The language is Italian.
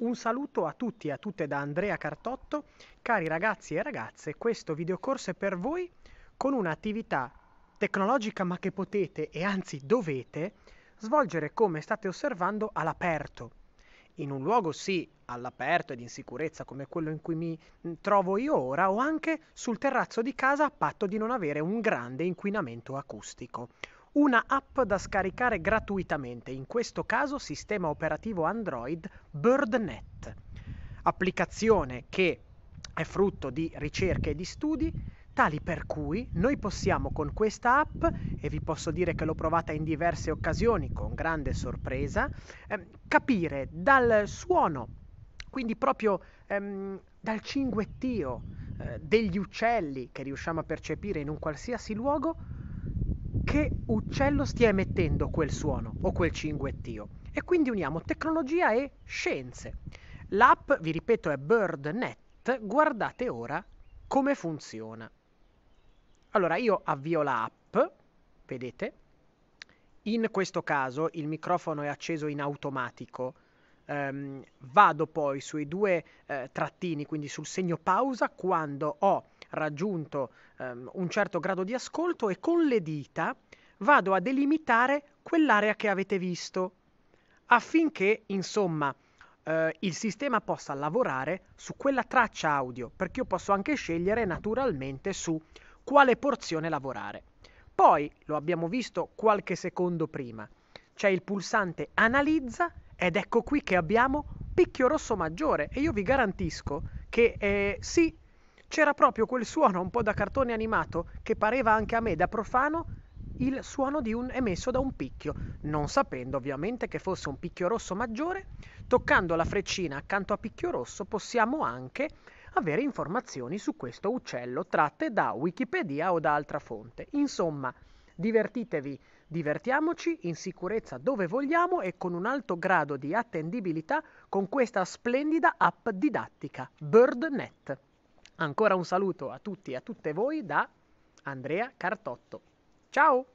Un saluto a tutti e a tutte da Andrea Cartotto. Cari ragazzi e ragazze, questo videocorso è per voi con un'attività tecnologica ma che potete e anzi dovete svolgere come state osservando all'aperto. In un luogo sì, all'aperto ed in sicurezza come quello in cui mi trovo io ora o anche sul terrazzo di casa a patto di non avere un grande inquinamento acustico una app da scaricare gratuitamente, in questo caso sistema operativo Android BirdNet, applicazione che è frutto di ricerche e di studi tali per cui noi possiamo con questa app, e vi posso dire che l'ho provata in diverse occasioni con grande sorpresa, eh, capire dal suono, quindi proprio ehm, dal cinguettio eh, degli uccelli che riusciamo a percepire in un qualsiasi luogo, che uccello stia emettendo quel suono o quel cinguettio. E quindi uniamo tecnologia e scienze. L'app, vi ripeto, è BirdNet, guardate ora come funziona. Allora io avvio l'app, vedete? In questo caso il microfono è acceso in automatico. Um, vado poi sui due eh, trattini, quindi sul segno pausa, quando ho raggiunto ehm, un certo grado di ascolto e con le dita vado a delimitare quell'area che avete visto affinché, insomma, eh, il sistema possa lavorare su quella traccia audio, perché io posso anche scegliere naturalmente su quale porzione lavorare. Poi, lo abbiamo visto qualche secondo prima, c'è il pulsante analizza ed ecco qui che abbiamo picchio rosso maggiore e io vi garantisco che eh, sì, c'era proprio quel suono un po' da cartone animato che pareva anche a me da profano il suono di un emesso da un picchio, non sapendo ovviamente che fosse un picchio rosso maggiore, toccando la freccina accanto a picchio rosso possiamo anche avere informazioni su questo uccello tratte da Wikipedia o da altra fonte. Insomma, divertitevi, divertiamoci in sicurezza dove vogliamo e con un alto grado di attendibilità con questa splendida app didattica BirdNet. Ancora un saluto a tutti e a tutte voi da Andrea Cartotto. Ciao!